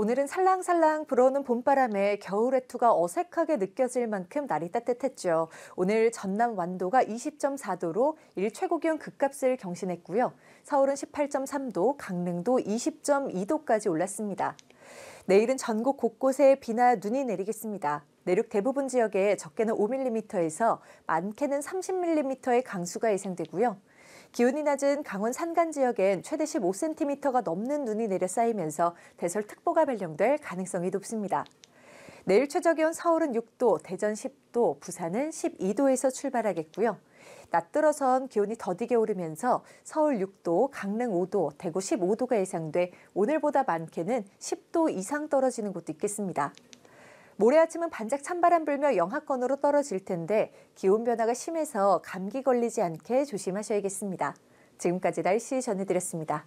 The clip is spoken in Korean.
오늘은 살랑살랑 불어오는 봄바람에 겨울 의투가 어색하게 느껴질 만큼 날이 따뜻했죠. 오늘 전남 완도가 20.4도로 일 최고 기온 급값을 경신했고요. 서울은 18.3도, 강릉도 20.2도까지 올랐습니다. 내일은 전국 곳곳에 비나 눈이 내리겠습니다. 내륙 대부분 지역에 적게는 5mm에서 많게는 30mm의 강수가 예상되고요. 기온이 낮은 강원 산간 지역엔 최대 15cm가 넘는 눈이 내려 쌓이면서 대설특보가 발령될 가능성이 높습니다. 내일 최저기온 서울은 6도, 대전 10도, 부산은 12도에서 출발하겠고요. 낮 들어선 기온이 더디게 오르면서 서울 6도, 강릉 5도, 대구 15도가 예상돼 오늘보다 많게는 10도 이상 떨어지는 곳도 있겠습니다. 모레 아침은 반짝 찬바람 불며 영하권으로 떨어질 텐데 기온 변화가 심해서 감기 걸리지 않게 조심하셔야겠습니다. 지금까지 날씨 전해드렸습니다.